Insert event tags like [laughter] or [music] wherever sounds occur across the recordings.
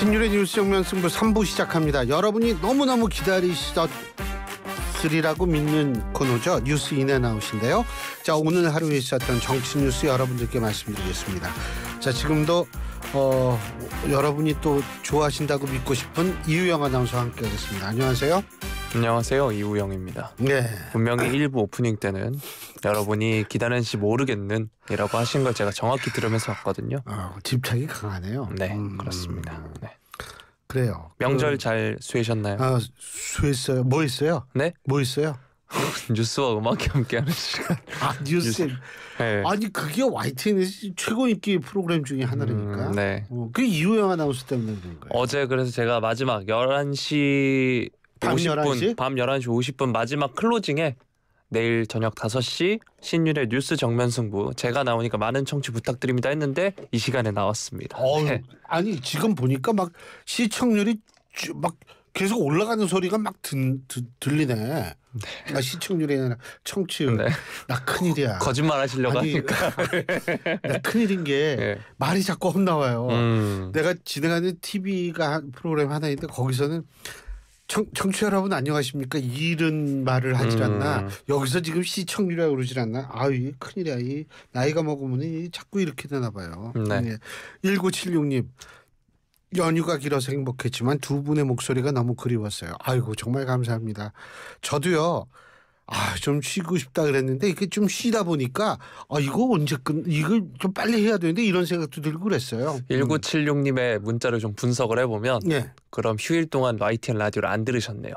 신율의 뉴스 정면 승부 3부 시작합니다. 여러분이 너무너무 기다리시다쓰리라고 믿는 코너죠. 뉴스 인에나오신데요자 오늘 하루에 있었던 정치 뉴스 여러분들께 말씀드리겠습니다. 자 지금도 어, 여러분이 또 좋아하신다고 믿고 싶은 이유영 아나운서와 함께하겠습니다. 안녕하세요. 안녕하세요. 이우영입니다. 네. 분명히 일부 오프닝 때는 여러분이 기다리는지 모르겠는 이라고 하신 걸 제가 정확히 들으면서 봤거든요. 어, 아, 집착이 강하네요. 네, 음, 그렇습니다. 그래요. 명절 그... 잘 쇠셨나요? 아, 쇠했어요. 뭐 있어요? 네? 뭐 있어요? [laughs] 뉴스와 음악이 함께하는 시간. 아 뉴스. 뉴 네. 아니 그게 YTN의 최고 인기 프로그램 중에 하나라니까. 음, 네. 어, 그 이우영 아나운서 때문에 그런 거예요. 어제 그래서 제가 마지막 11시 밤 50분 11시? 밤 11시 50분 마지막 클로징에 내일 저녁 5시 신율의 뉴스 정면 승부 제가 나오니까 많은 청취 부탁드립니다 했는데 이 시간에 나왔습니다. 어, 네. 아니 지금 보니까 막 시청률이 쭈, 막 계속 올라가는 소리가 막 든, 드, 들리네. 네. 나 아, 시청률이 아니라 청취율. 네. 나 큰일이야. [laughs] 거짓말 하시려고 아니, 하니까. [laughs] 나 큰일인 게 [laughs] 네. 말이 자꾸 헛나와요. 음. 내가 진행하는 TV가 프로그램 하나 있는데 거기서는 청, 청취 여러분 안녕하십니까 이런 말을 하질 음. 않나 음. 여기서 지금 시청률이라고 그러질 않나 아유 큰일이야 이 나이가 먹으면 자꾸 이렇게 되나 봐요 네. 네. 예. 1976님 연휴가 길어서 행복했지만 두 분의 목소리가 너무 그리웠어요 아이고 정말 감사합니다 저도요 아, 좀 쉬고 싶다 그랬는데 이게 좀 쉬다 보니까 아, 이거 언제 끝 이걸 좀 빨리 해야 되는데 이런 생각도 들고 그랬어요. 1976님의 음. 문자를 좀 분석을 해 보면 네. 예. 그럼 휴일 동안 YTN 라디오를 안 들으셨네요.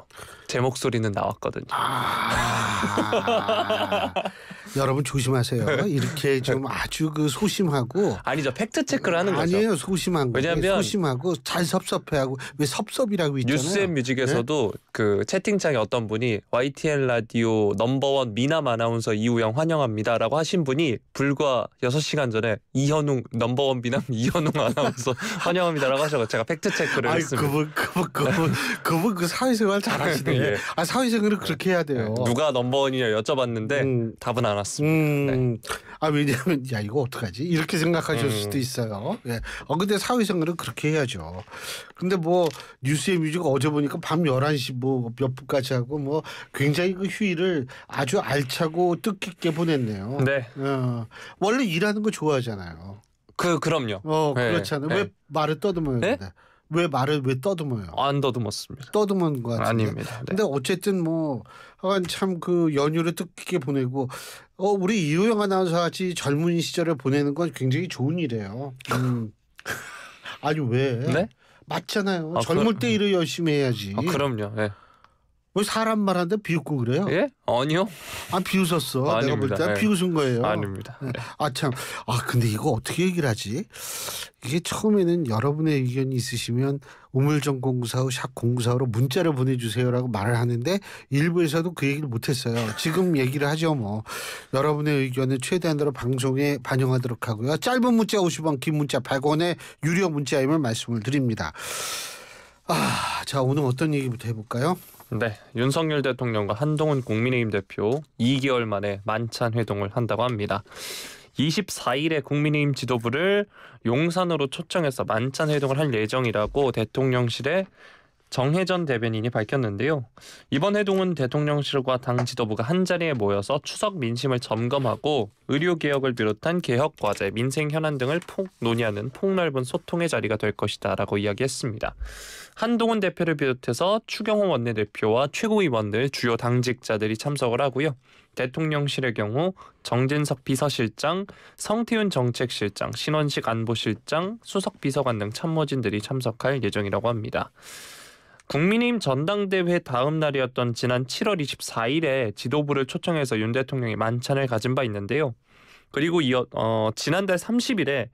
제 목소리는 나왔거든요. 아~ [laughs] 여러분 조심하세요. 이렇게 좀 아주 그 소심하고 아니죠 팩트 체크를 하는 거죠. 아니에요 소심한 거. 예, 왜냐면 소심하고 잘 섭섭해하고 왜 섭섭이라고 있잖아요. 뉴스앤뮤직에서도 네? 그 채팅창에 어떤 분이 YTN 라디오 넘버원 미남 아나운서 이우영 환영합니다라고 하신 분이 불과 6시간 전에 이현웅 넘버원 미남 [laughs] 이현웅 아나운서 [laughs] 환영합니다라고 하셔서 제가 팩트 체크를 아니, 했습니다. 그분 그분 그분 그 사회생활 잘하시네. 예. 아사회생활을 그렇게 해야 돼요. 네. 누가 넘버원이냐 여쭤봤는데 음. 답은 안 왔습니다. 음. 네. 아 왜냐하면 야 이거 어떡하지 이렇게 생각하실 음. 수도 있어요. 예. 어 근데 사회생활은 그렇게 해야죠. 근데 뭐 뉴스의 뮤직 어제 보니까 밤 11시 뭐 몇 분까지 하고 뭐 굉장히 그 휴일을 아주 알차고 뜻깊게 보냈네요. 네. 어. 원래 일하는 거 좋아하잖아요. 그 그럼요. 어 네. 그렇잖아요. 네. 왜 말을 떠듬어요? 네? 근데. 왜 말을 왜 떠듬어요? 안 떠듬었습니다. 떠듬은 것 같은데. 아닙니다. 네. 근데 어쨌든 뭐 하여간 참그 연휴를 뜻깊게 보내고 어 우리 이호영 아나운서 같이 젊은 시절을 보내는 건 굉장히 좋은 일이에요. 음. [laughs] 아니 왜? 네? 맞잖아요. 아, 젊을 그, 때 네. 일을 열심히 해야지. 아, 그럼요. 네. 왜 뭐 사람 말하는데 비웃고 그래요? 예? 아니요. 아 비웃었어. 아, 내가 볼때 예. 비웃은 거예요. 아닙니다. 예. 네. 아참. 아 근데 이거 어떻게 얘기를 하지? 이게 처음에는 여러분의 의견이 있으시면 우물정공사후샵공사후로 문자를 보내주세요라고 말을 하는데 일부에서도 그 얘기를 못했어요. 지금 [laughs] 얘기를 하죠 뭐. 여러분의 의견을 최대한으로 방송에 반영하도록 하고요. 짧은 문자 50원 긴 문자 100원의 유료 문자임을 말씀을 드립니다. 아, 자 오늘 어떤 얘기부터 해볼까요? 네, 윤석열 대통령과 한동훈 국민의힘 대표 2개월 만에 만찬 회동을 한다고 합니다. 24일에 국민의힘 지도부를 용산으로 초청해서 만찬 회동을 할 예정이라고 대통령실에 정혜전 대변인이 밝혔는데요. 이번 회동은 대통령실과 당 지도부가 한자리에 모여서 추석 민심을 점검하고 의료개혁을 비롯한 개혁과제, 민생 현안 등을 폭 논의하는 폭넓은 소통의 자리가 될 것이다 라고 이야기했습니다. 한동훈 대표를 비롯해서 추경호 원내대표와 최고위원들, 주요 당직자들이 참석을 하고요. 대통령실의 경우 정진석 비서실장, 성태윤 정책실장, 신원식 안보실장, 수석 비서관 등 참모진들이 참석할 예정이라고 합니다. 국민의힘 전당대회 다음 날이었던 지난 7월 24일에 지도부를 초청해서 윤 대통령이 만찬을 가진 바 있는데요. 그리고 이어 어, 지난달 30일에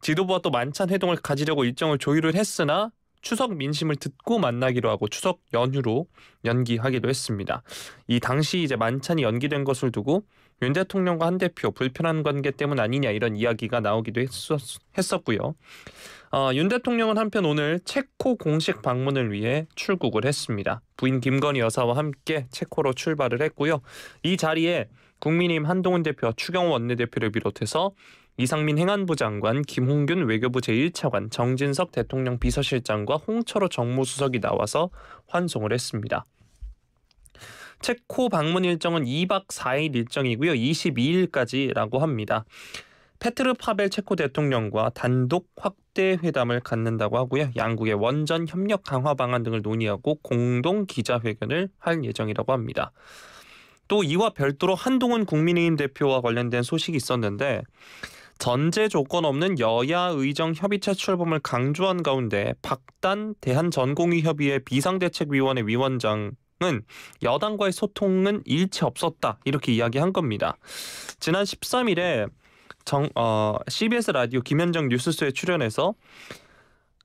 지도부와 또 만찬 회동을 가지려고 일정을 조율을 했으나 추석 민심을 듣고 만나기로 하고 추석 연휴로 연기하기도 했습니다. 이 당시 이제 만찬이 연기된 것을 두고 윤 대통령과 한 대표 불편한 관계 때문 아니냐 이런 이야기가 나오기도 했었, 고요윤 어, 대통령은 한편 오늘 체코 공식 방문을 위해 출국을 했습니다. 부인 김건희 여사와 함께 체코로 출발을 했고요. 이 자리에 국민의힘 한동훈 대표와 추경호 원내대표를 비롯해서 이상민 행안부 장관, 김홍균 외교부 제1차관, 정진석 대통령 비서실장과 홍철호 정무수석이 나와서 환송을 했습니다. 체코 방문 일정은 2박 4일 일정이고요. 22일까지라고 합니다. 페트르 파벨 체코 대통령과 단독 확대 회담을 갖는다고 하고요. 양국의 원전 협력 강화 방안 등을 논의하고 공동 기자회견을 할 예정이라고 합니다. 또 이와 별도로 한동훈 국민의힘 대표와 관련된 소식이 있었는데 전제 조건 없는 여야 의정 협의체 출범을 강조한 가운데 박단 대한전공의협의회 비상대책위원회 위원장 은 여당과의 소통은 일체 없었다 이렇게 이야기한 겁니다. 지난 13일에 정, 어, CBS 라디오 김현정 뉴스쇼에 출연해서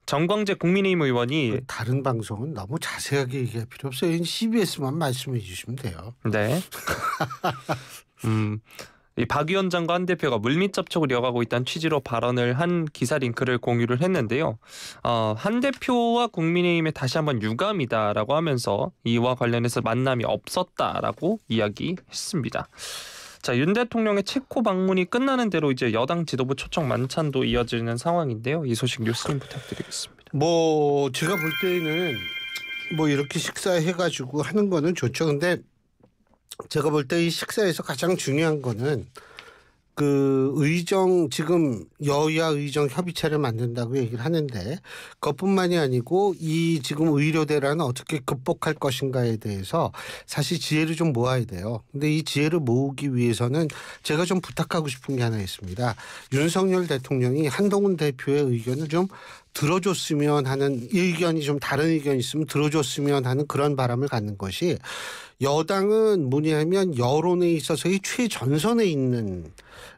정광재 국민의힘 의원이 그 다른 방송은 너무 자세하게 얘기할 필요 없어요. CBS만 말씀해 주시면 돼요. 네. [laughs] 음, 박 위원장과 한 대표가 물밑 접촉을 이어가고 있다는 취지로 발언을 한 기사 링크를 공유를 했는데요. 어, 한 대표와 국민의힘에 다시 한번 유감이다라고 하면서 이와 관련해서 만남이 없었다라고 이야기했습니다. 자, 윤 대통령의 체코 방문이 끝나는 대로 이제 여당 지도부 초청 만찬도 이어지는 상황인데요. 이 소식 뉴스님 부탁드리겠습니다. 뭐 제가 볼 때에는 뭐 이렇게 식사해 가지고 하는 거는 좋죠. 근데 제가 볼 때 이 식사에서 가장 중요한 거는 그 의정 지금 여야 의정 협의체를 만든다고 얘기를 하는데 그것뿐만이 아니고 이 지금 의료 대란을 어떻게 극복할 것인가에 대해서 사실 지혜를 좀 모아야 돼요. 근데 이 지혜를 모으기 위해서는 제가 좀 부탁하고 싶은 게 하나 있습니다. 윤석열 대통령이 한동훈 대표의 의견을 좀 들어줬으면 하는 의견이 좀 다른 의견이 있으면 들어줬으면 하는 그런 바람을 갖는 것이 여당은 뭐냐면 여론에 있어서의 최전선에 있는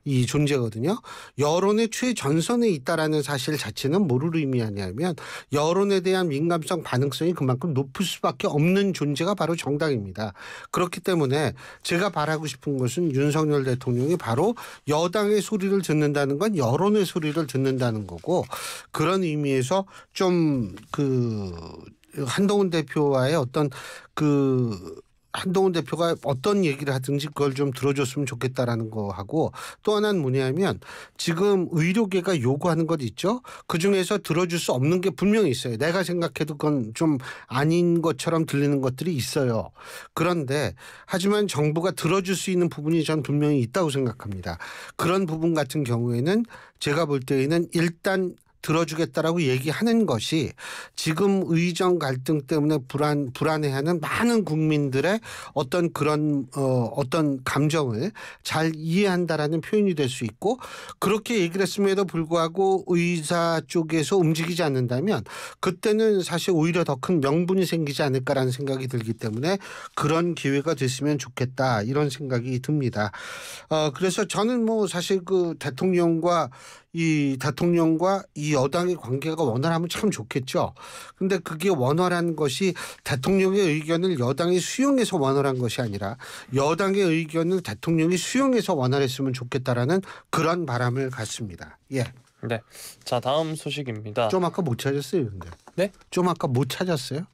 이 존재거든요. 여론의 최전선에 있다라는 사실 자체는 뭐를 의미하냐면 여론에 대한 민감성 반응성이 그만큼 높을 수밖에 없는 존재가 바로 정당입니다. 그렇기 때문에 제가 바라고 싶은 것은 윤석열 대통령이 바로 여당의 소리를 듣는다는 건 여론의 소리를 듣는다는 거고 그런 의미에서 좀 그 한동훈 대표와의 어떤 그 한동훈 대표가 어떤 얘기를 하든지 그걸 좀 들어줬으면 좋겠다라는 거하고 또 하나는 뭐냐면 지금 의료계가 요구하는 것 있죠. 그중에서 들어줄 수 없는 게 분명히 있어요. 내가 생각해도 그건 좀 아닌 것처럼 들리는 것들이 있어요. 그런데 하지만 정부가 들어줄 수 있는 부분이 전 분명히 있다고 생각합니다. 그런 부분 같은 경우에는 제가 볼 때에는 일단 들어주겠다라고 얘기하는 것이 지금 의정 갈등 때문에 불안 불안해하는 많은 국민들의 어떤 그런 어, 어떤 감정을 잘 이해한다라는 표현이 될 수 있고 그렇게 얘기를 했음에도 불구하고 의사 쪽에서 움직이지 않는다면 그때는 사실 오히려 더 큰 명분이 생기지 않을까라는 생각이 들기 때문에 그런 기회가 됐으면 좋겠다 이런 생각이 듭니다. 어, 그래서 저는 뭐 사실 그 대통령과 이 대통령과 이 여당의 관계가 원활하면 참 좋겠죠. 근데 그게 원활한 것이 대통령의 의견을 여당이 수용해서 원활한 것이 아니라 여당의 의견을 대통령이 수용해서 원활했으면 좋겠다라는 그런 바람을 갖습니다. 예. 네. 자, 다음 소식입니다. 좀 아까 못 찾았어요, 근데. 네? 좀 아까 못 찾았어요?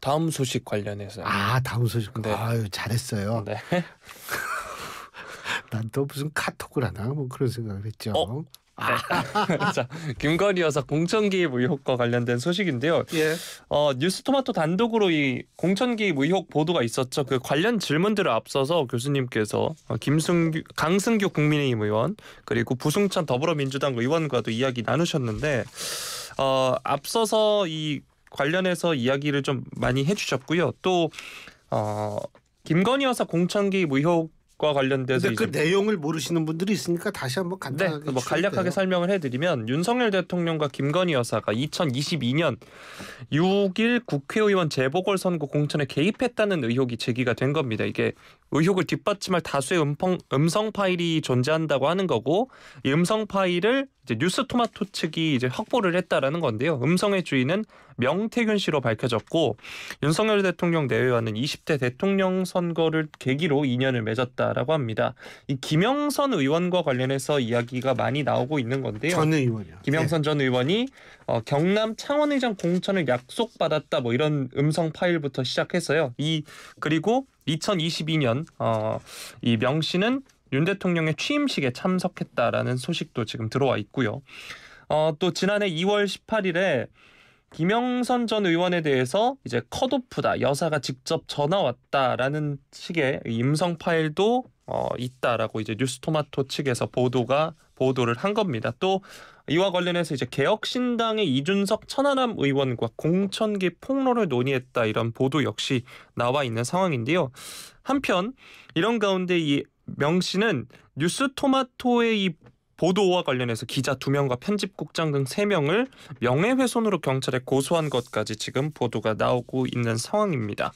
다음 소식 관련해서. 아, 다음 소식. 네. 아유, 잘했어요. 네. [laughs] 난 또 무슨 카톡을 하나 뭐 그런 생각을 했죠. 어? 아, [laughs] 자, 김건희 여사 공천 개입 의혹과 관련된 소식인데요. 예. 어, 뉴스토마토 단독으로 이 공천 개입 의혹 보도가 있었죠. 그 관련 질문들을 앞서서 교수님께서 어, 김승규, 강승규 국민의힘 의원 그리고 부승찬 더불어민주당 의원과도 이야기 나누셨는데 어, 앞서서 이 관련해서 이야기를 좀 많이 해주셨고요. 또 어, 김건희 여사 공천 개입 의혹 과 관련돼서 근데 그 내용을 모르시는 분들이 있으니까 다시 한번 간단하게 네, 뭐 간략하게 설명을 해드리면 윤석열 대통령과 김건희 여사가 2022년 6일 국회의원 재보궐선거 공천에 개입했다는 의혹이 제기가 된 겁니다. 이게 의혹을 뒷받침할 다수의 음성, 음성 파일이 존재한다고 하는 거고 이 음성 파일을 이제 뉴스토마토 측이 이제 확보를 했다라는 건데요. 음성의 주인은 명태균 씨로 밝혀졌고 윤석열 대통령 내외와는 20대 대통령 선거를 계기로 인연을 맺었다라고 합니다. 이 김영선 의원과 관련해서 이야기가 많이 나오고 있는 건데요. 전 의원이요. 김영선 네. 전 의원이 어, 경남 창원의장 공천을 약속받았다 뭐 이런 음성 파일부터 시작해서요. 이 그리고 2022년 어, 이 명씨는 윤 대통령의 취임식에 참석했다라는 소식도 지금 들어와 있고요. 어, 또 지난해 2월 18일에 김영선 전 의원에 대해서 이제 컷오프다 여사가 직접 전화 왔다라는 식의 임성 파일도 어, 있다라고 이제 뉴스토마토 측에서 보도가 보도를 한 겁니다. 또 이와 관련해서 이제 개혁신당의 이준석 천안함 의원과 공천기 폭로를 논의했다 이런 보도 역시 나와 있는 상황인데요. 한편 이런 가운데 이명 씨는 뉴스토마토의 이 보도와 관련해서 기자 2명과 편집국장 등 3명을 명예훼손으로 경찰에 고소한 것까지 지금 보도가 나오고 있는 상황입니다.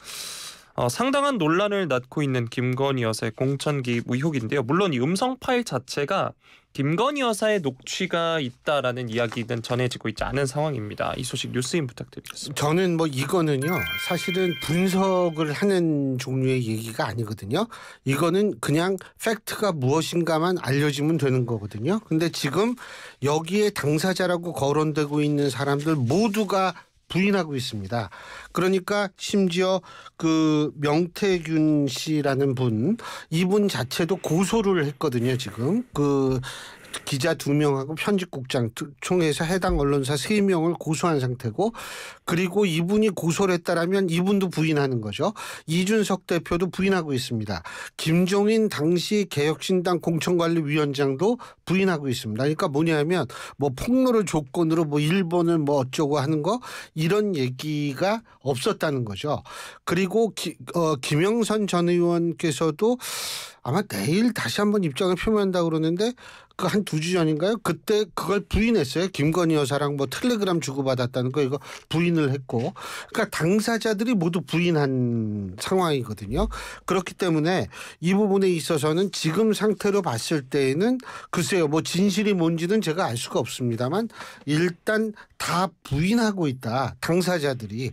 어, 상당한 논란을 낳고 있는 김건희 여사의 공천 기입 의혹인데요. 물론 이 음성 파일 자체가 김건희 여사의 녹취가 있다라는 이야기는 전해지고 있지 않은 상황입니다. 이 소식 뉴스인 부탁드리겠습니다. 저는 뭐 이거는요. 사실은 분석을 하는 종류의 얘기가 아니거든요. 이거는 그냥 팩트가 무엇인가만 알려지면 되는 거거든요. 근데 지금 여기에 당사자라고 거론되고 있는 사람들 모두가 부인하고 있습니다. 그러니까 심지어 그 명태균 씨라는 분 이분 자체도 고소를 했거든요. 지금 그 기자 두명하고 편집국장 총회에서 해당 언론사 세명을 고소한 상태고 그리고 이분이 고소를 했다라면 이분도 부인하는 거죠. 이준석 대표도 부인하고 있습니다. 김종인 당시 개혁신당 공천관리위원장도 부인하고 있습니다. 그러니까 뭐냐면 뭐 폭로를 조건으로 뭐 일본을 뭐 어쩌고 하는 거 이런 얘기가 없었다는 거죠. 그리고 기, 어, 김영선 전 의원께서도 아마 네. 내일 다시 한번 입장을 표명한다 그러는데 그 한 두 주 전인가요? 그때 그걸 부인했어요. 김건희 여사랑 뭐 텔레그램 주고받았다는 거 이거 부인을 했고 그러니까 당사자들이 모두 부인한 상황이거든요. 그렇기 때문에 이 부분에 있어서는 지금 상태로 봤을 때에는 글쎄요 뭐 진실이 뭔지는 제가 알 수가 없습니다만 일단 다 부인하고 있다 당사자들이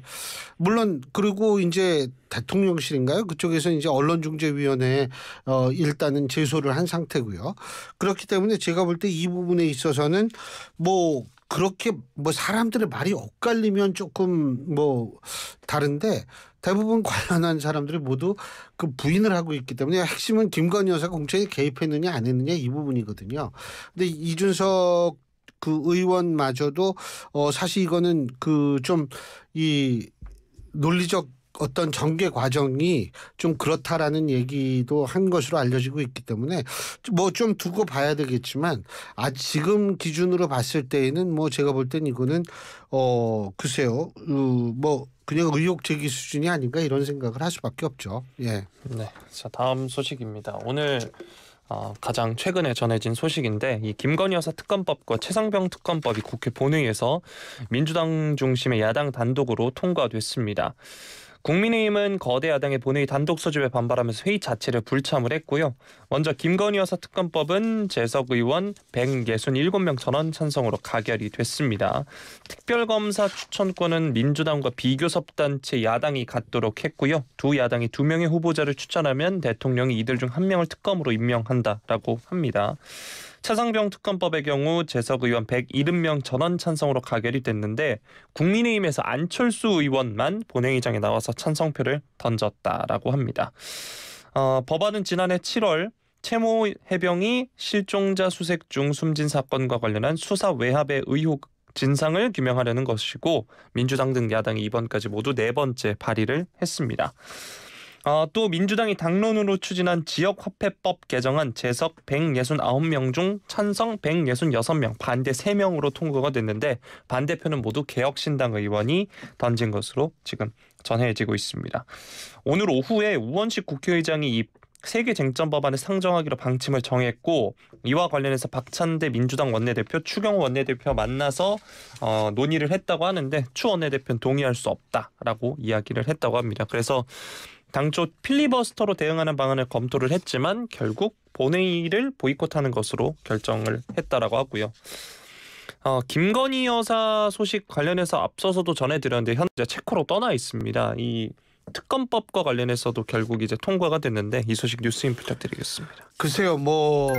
물론 그리고 이제 대통령실인가요? 그쪽에서 이제 언론중재위원회에 어 일단은 제소를 한 상태고요. 그렇기 때문에 제가 볼 때 이 부분에 있어서는 뭐 그렇게 뭐 사람들의 말이 엇갈리면 조금 뭐 다른데 대부분 관련한 사람들이 모두 그 부인을 하고 있기 때문에 핵심은 김건희 여사 공천에 개입했느냐 안 했느냐 이 부분이거든요. 근데 이준석 그 의원마저도 어 사실 이거는 그 좀 이 논리적 어떤 전개 과정이 좀 그렇다라는 얘기도 한 것으로 알려지고 있기 때문에 뭐 좀 두고 봐야 되겠지만 아 지금 기준으로 봤을 때에는 뭐 제가 볼 땐 이거는 어 글쎄요 뭐 그냥 의혹 제기 수준이 아닌가 이런 생각을 할 수밖에 없죠. 예. 네. 자 다음 소식입니다. 오늘 어, 가장 최근에 전해진 소식인데 이 김건희 여사 특검법과 최상병 특검법이 국회 본회의에서 민주당 중심의 야당 단독으로 통과됐습니다. 국민의힘은 거대 야당의 본회의 단독 소집에 반발하면서 회의 자체를 불참을 했고요. 먼저 김건희 여사 특검법은 재석 의원 167명 전원 찬성으로 가결이 됐습니다. 특별검사 추천권은 민주당과 비교섭단체 야당이 갖도록 했고요. 두 야당이 두 명의 후보자를 추천하면 대통령이 이들 중 한 명을 특검으로 임명한다라고 합니다. 차상병 특검법의 경우 재석 의원 170명 전원 찬성으로 가결이 됐는데 국민의힘에서 안철수 의원만 본회의장에 나와서 찬성표를 던졌다라고 합니다. 어, 법안은 지난해 7월 채모 해병이 실종자 수색 중 숨진 사건과 관련한 수사 외압의 의혹 진상을 규명하려는 것이고 민주당 등 야당이 이번까지 모두 네 번째 발의를 했습니다. 어, 또 민주당이 당론으로 추진한 지역화폐법 개정안 재석 169명 중 찬성 166명, 반대 3명으로 통과가 됐는데 반대표는 모두 개혁신당 의원이 던진 것으로 지금 전해지고 있습니다. 오늘 오후에 우원식 국회의장이 이 세계 쟁점 법안을 상정하기로 방침을 정했고 이와 관련해서 박찬대 민주당 원내대표 추경 원내대표 만나서 어, 논의를 했다고 하는데 추 원내대표는 동의할 수 없다라고 이야기를 했다고 합니다. 그래서 당초 필리버스터로 대응하는 방안을 검토를 했지만 결국 본회의를 보이콧하는 것으로 결정을 했다라고 하고요. 어, 김건희 여사 소식 관련해서 앞서서도 전해드렸는데 현재 체코로 떠나 있습니다. 이 특검법과 관련해서도 결국 이제 통과가 됐는데 이 소식 뉴스인 부탁드리겠습니다. 글쎄요, 뭐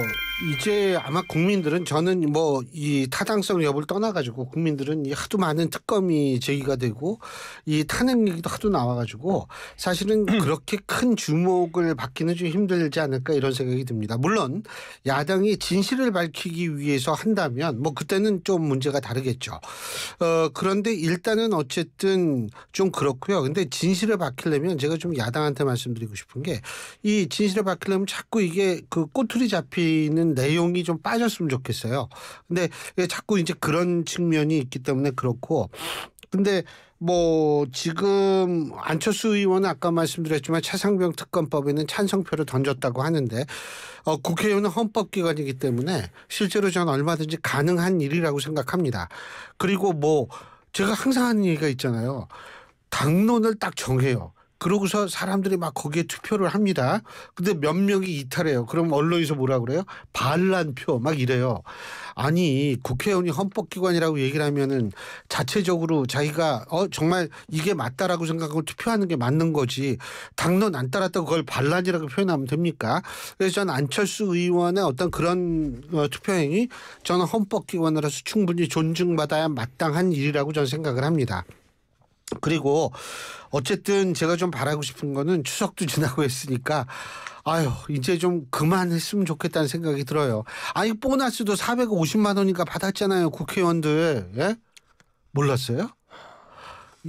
이제 아마 국민들은 저는 뭐 이 타당성 여부를 떠나가지고 국민들은 하도 많은 특검이 제기가 되고 이 탄핵 얘기도 하도 나와가지고 사실은 [clears throat] 그렇게 큰 주목을 받기는 좀 힘들지 않을까 이런 생각이 듭니다. 물론 야당이 진실을 밝히기 위해서 한다면 뭐 그때는 좀 문제가 다르겠죠. 어, 그런데 일단은 어쨌든 좀 그렇고요. 근데 진실을 밝 박히려면 제가 좀 야당한테 말씀드리고 싶은 게 이 진실에 박히려면 자꾸 이게 그 꼬투리 잡히는 내용이 좀 빠졌으면 좋겠어요. 근데 예, 자꾸 이제 그런 측면이 있기 때문에 그렇고 근데 뭐 지금 안철수 의원은 아까 말씀드렸지만 차상병 특검법에는 찬성표를 던졌다고 하는데 어, 국회의원은 헌법기관이기 때문에 실제로 저는 얼마든지 가능한 일이라고 생각합니다. 그리고 뭐 제가 항상 하는 얘기가 있잖아요. 당론을 딱 정해요. 그러고서 사람들이 막 거기에 투표를 합니다. 근데 몇 명이 이탈해요. 그럼 언론에서 뭐라 그래요? 반란표 막 이래요. 아니 국회의원이 헌법기관이라고 얘기를 하면은 자체적으로 자기가 어 정말 이게 맞다라고 생각하고 투표하는 게 맞는 거지 당론 안 따랐다고 그걸 반란이라고 표현하면 됩니까? 그래서 저는 안철수 의원의 어떤 그런 어, 투표행위 저는 헌법기관으로서 충분히 존중받아야 마땅한 일이라고 저는 생각을 합니다. 그리고 어쨌든 제가 좀 바라고 싶은 거는 추석도 [laughs] 지나고 했으니까 아유 이제 좀 그만했으면 좋겠다는 생각이 들어요. 아니 보너스도 450만 원인가 받았잖아요 국회의원들 예? 몰랐어요?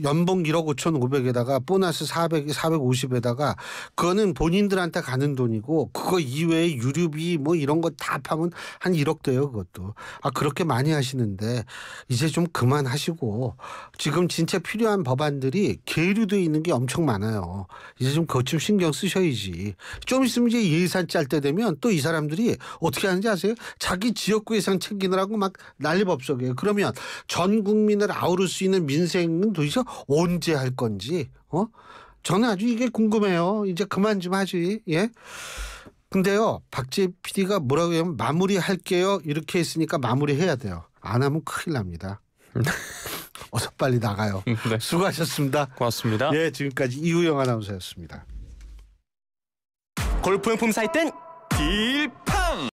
연봉 1억 5,500에다가 보너스 400, 450에다가 그거는 본인들한테 가는 돈이고 그거 이외에 유류비 뭐 이런 거 다 파면 한 1억 돼요 그것도. 아 그렇게 많이 하시는데 이제 좀 그만하시고 지금 진짜 필요한 법안들이 계류돼 있는 게 엄청 많아요. 이제 좀 그것 좀 신경 쓰셔야지. 좀 있으면 이제 예산 짤 때 되면 또 이 사람들이 어떻게 하는지 아세요? 자기 지역구 예산 챙기느라고 막 난리법석이에요. 그러면 전 국민을 아우를 수 있는 민생은 도대체 언제 할 건지 어? 저는 아주 이게 궁금해요. 이제 그만 좀 하지. 예. 근데요, 박재 PD가 뭐라고 하면 마무리할게요. 이렇게 했으니까 마무리해야 돼요. 안 하면 큰일 납니다. [laughs] 어서 빨리 나가요. [laughs] 네. 수고하셨습니다. 고맙습니다. 예, 지금까지 이우영 아나운서였습니다. 골프 용품 사살땐 딜.